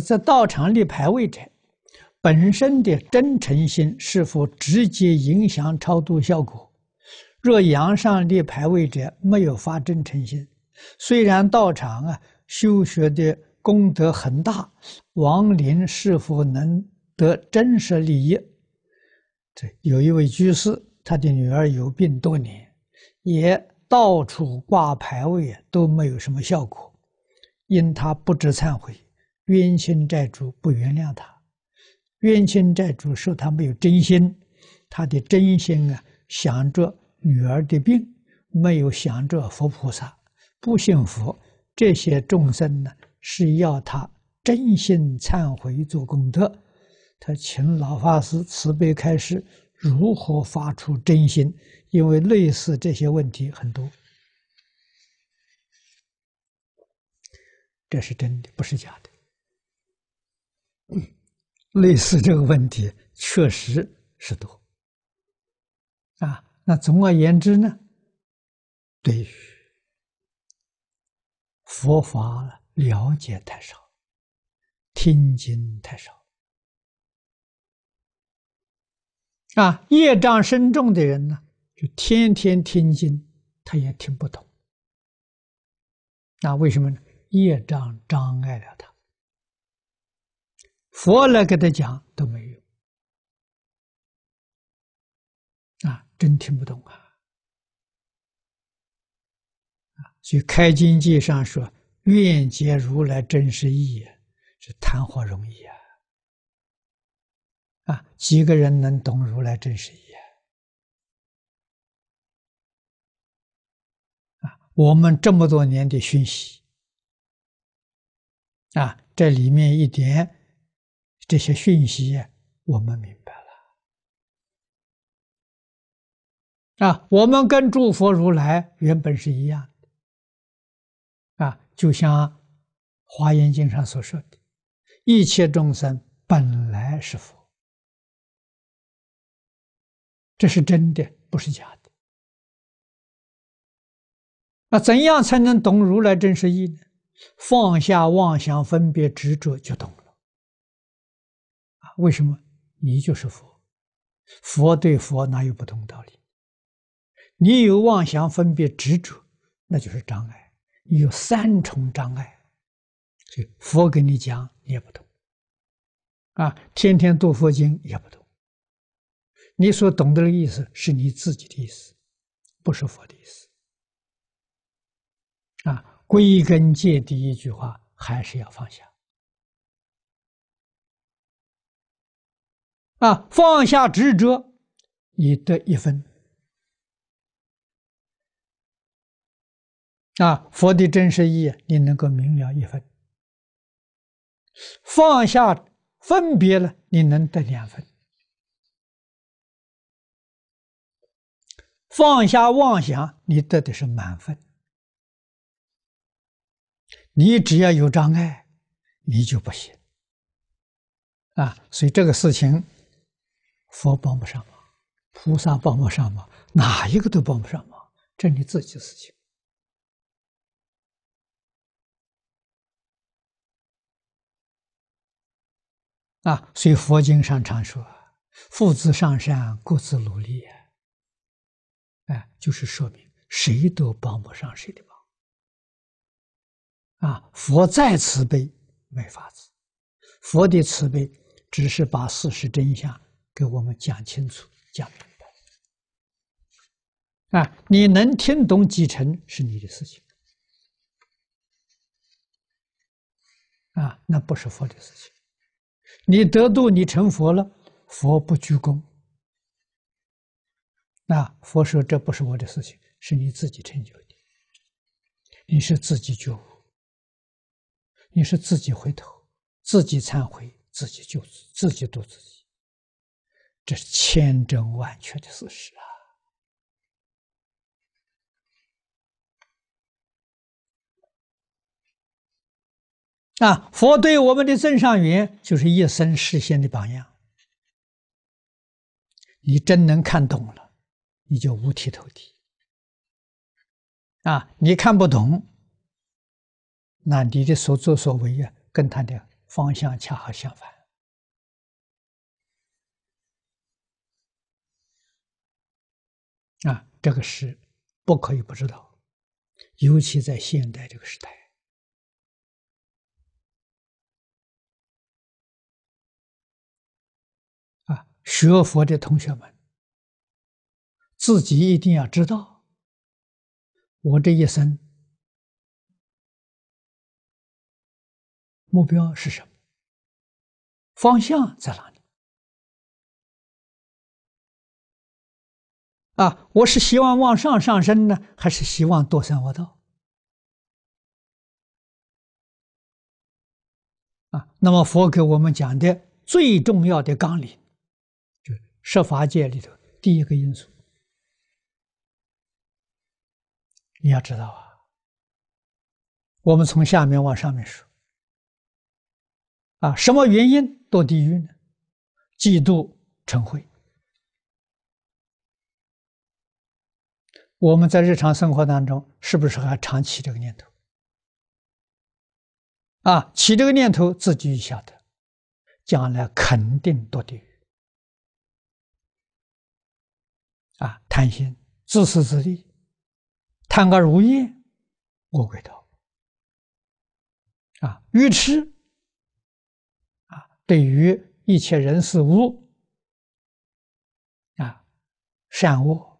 在道场立牌位者，本身的真诚心是否直接影响超度效果？若阳上立牌位者没有发真诚心，虽然道场啊修学的功德很大，亡灵是否能得真实利益？这有一位居士，他的女儿有病多年，也到处挂牌位都没有什么效果，因他不知忏悔。冤亲债主不原谅他，冤亲债主说他没有真心，他的真心啊，想着女儿的病，没有想着佛菩萨，不信佛。这些众生呢，是要他真心忏悔做功德。他请老法师慈悲开示，如何发出真心？因为类似这些问题很多，这是真的，不是假的。类似这个问题确实是多啊。那总而言之呢，对佛法了解太少，听经太少啊。业障深重的人呢，就天天听经，他也听不懂。那为什么呢？业障障碍了他。佛来给他讲都没有啊，真听不懂啊！啊，所以《开经记》上说：“愿解如来真实义”，是谈何容易啊！啊，几个人能懂如来真实意啊？啊，我们这么多年的熏习啊，这里面一点。这些讯息，我们明白了。啊，我们跟诸佛如来原本是一样的。啊，就像《华严经》上所说的：“一切众生本来是佛。”这是真的，不是假的。那怎样才能懂如来真实意呢？放下妄想、分别、执着，就懂了。为什么你就是佛？佛对佛哪有不同道理？你有妄想、分别、执着，那就是障碍。你有三重障碍，所以佛跟你讲你也不懂。啊，天天读佛经也不懂。你所懂得的意思是你自己的意思，不是佛的意思。啊，归根结底一句话，还是要放下。啊，放下执着，你得一分；啊，佛的真实意，你能够明了一分；放下分别了，你能得两分；放下妄想，你得的是满分。你只要有障碍，你就不行。啊，所以这个事情。佛帮不上忙，菩萨帮不上忙，哪一个都帮不上忙，这你自己的事情。啊，所以佛经上常说“父子上山各自努力”啊，哎，就是说明谁都帮不上谁的忙。啊，佛再慈悲没法子，佛的慈悲只是把事实真相。给我们讲清楚、讲明白啊！你能听懂几成是你的事情啊？那不是佛的事情。你得度，你成佛了，佛不鞠躬。那佛说：“这不是我的事情，是你自己成就的。你是自己觉悟，你是自己回头，自己忏悔，自己救自己，度自己。”这是千真万确的事实啊！啊，佛对我们的正上缘就是一生实现的榜样。你真能看懂了，你就五体投地啊！你看不懂，那你的所作所为啊，跟他的方向恰好相反。啊，这个事不可以不知道，尤其在现代这个时代，啊，学佛的同学们自己一定要知道，我这一生目标是什么，方向在哪里。啊，我是希望往上上升呢，还是希望堕三恶道？啊，那么佛给我们讲的最重要的纲领，就设法界里头第一个因素，你要知道啊。我们从下面往上面说，啊，什么原因堕地狱呢？嫉妒成恚。我们在日常生活当中，是不是还常起这个念头？啊，起这个念头自己晓得，将来肯定堕地狱。啊，贪心、自私自利、贪个如烟，恶鬼道。啊，愚痴。啊，对于一切人事物，啊，善恶。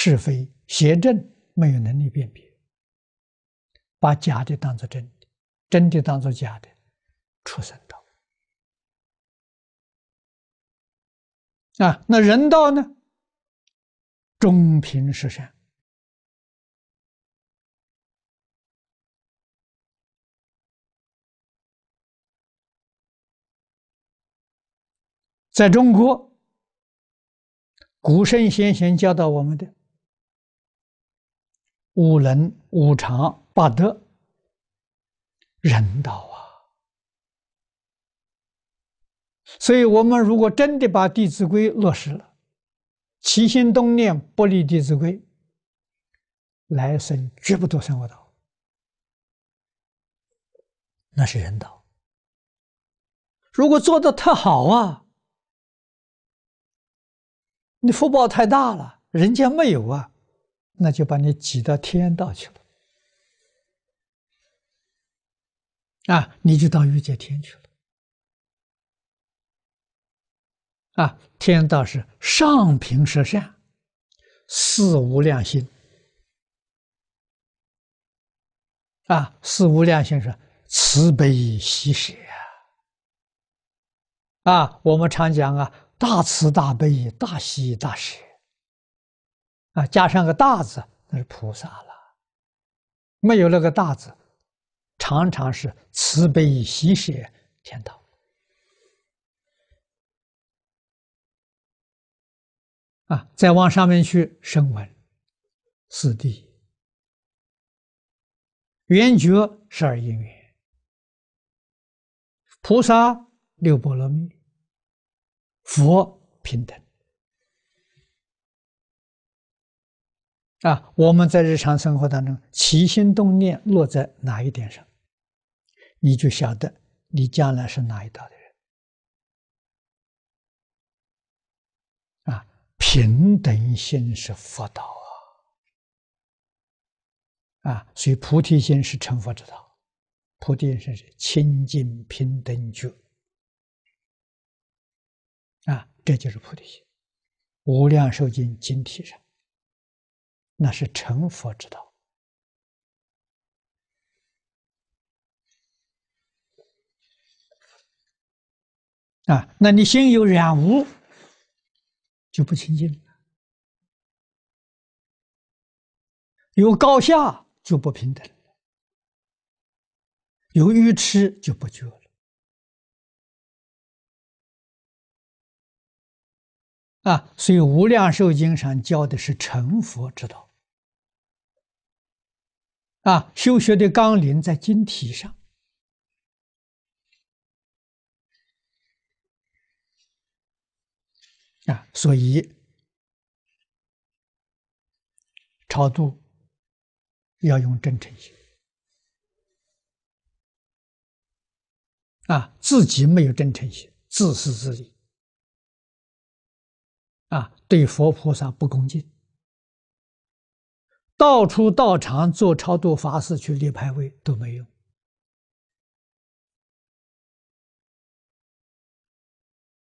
是非邪正没有能力辨别，把假的当做真的，真的当做假的，畜生道。啊，那人道呢？中平是善，在中国古圣先贤教导我们的。五伦、五常、八德，人道啊！所以我们如果真的把《弟子规》落实了，起心动念不离《弟子规》，来生绝不做三活道，那是人道。如果做的特好啊，你福报太大了，人家没有啊。那就把你挤到天道去了，啊，你就到欲界天去了，啊，天道是上平舌善，四无量心，啊，四无量心是慈悲喜舍，啊，我们常讲啊，大慈大悲大喜大舍。啊，加上个大字，那是菩萨了；没有那个大字，常常是慈悲喜舍，天道。啊，再往上面去升闻四谛、圆觉、十二因缘、菩萨、六波罗蜜、佛平等。啊，我们在日常生活当中起心动念落在哪一点上，你就晓得你将来是哪一道的人。啊，平等心是佛道啊，啊，所以菩提心是成佛之道，菩提心是清净平等觉。啊，这就是菩提心，无量寿经经体上。那是成佛之道啊！那你心有染污，就不清净了；有高下，就不平等了；有愚痴，就不觉了啊！所以《无量寿经》上教的是成佛之道。啊，修学的纲领在经题上。啊，所以超度要用真诚心。啊，自己没有真诚心，自私自利。啊，对佛菩萨不恭敬。到处道场做超度法事去立牌位都没有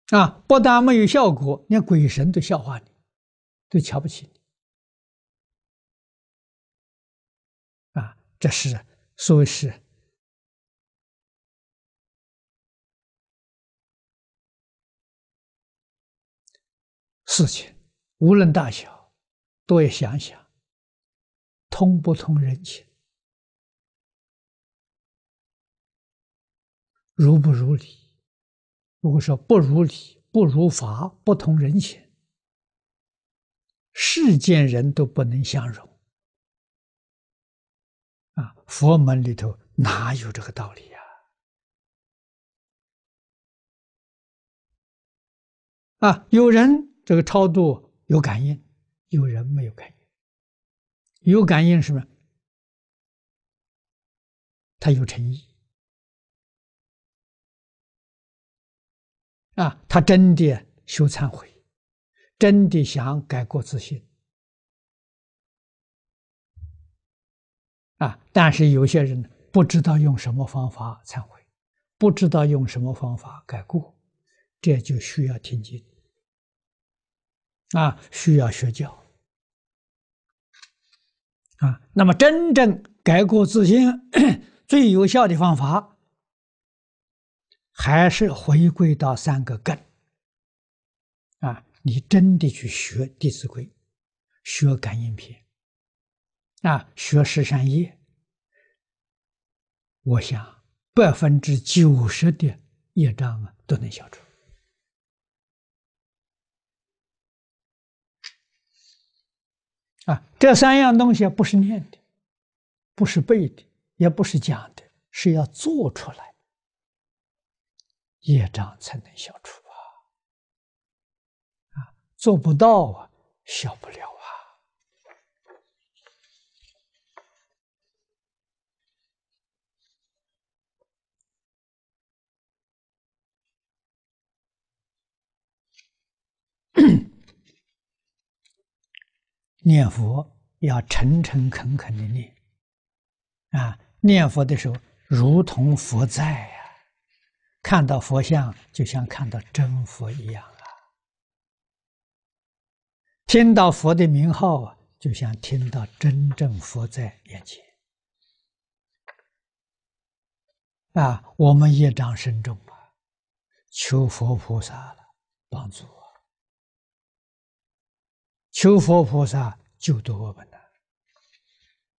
啊！不但没有效果，连鬼神都笑话你，都瞧不起你。啊，这是所谓是事情，无论大小，都要想想。通不通人情，如不如理？如果说不如理、不如法、不通人情，世间人都不能相容。啊，佛门里头哪有这个道理呀？啊，有人这个超度有感应，有人没有感应。有感应是么？他有诚意啊，他真的修忏悔，真的想改过自新啊。但是有些人不知道用什么方法忏悔，不知道用什么方法改过，这就需要听经啊，需要学教。啊，那么真正改过自新 最有效的方法，还是回归到三个根。啊，你真的去学《弟子规》，学《感应篇》，啊，学《十善业》，我想百分之九十的业障啊都能消除。啊，这三样东西不是念的，不是背的，也不是讲的，是要做出来，业障才能消除啊！啊，做不到啊，消不了。念佛要诚诚恳恳的念啊！念佛的时候，如同佛在呀，看到佛像就像看到真佛一样啊，听到佛的名号啊，就像听到真正佛在眼前啊！我们业障深重啊，求佛菩萨了帮助。求佛菩萨救度我们。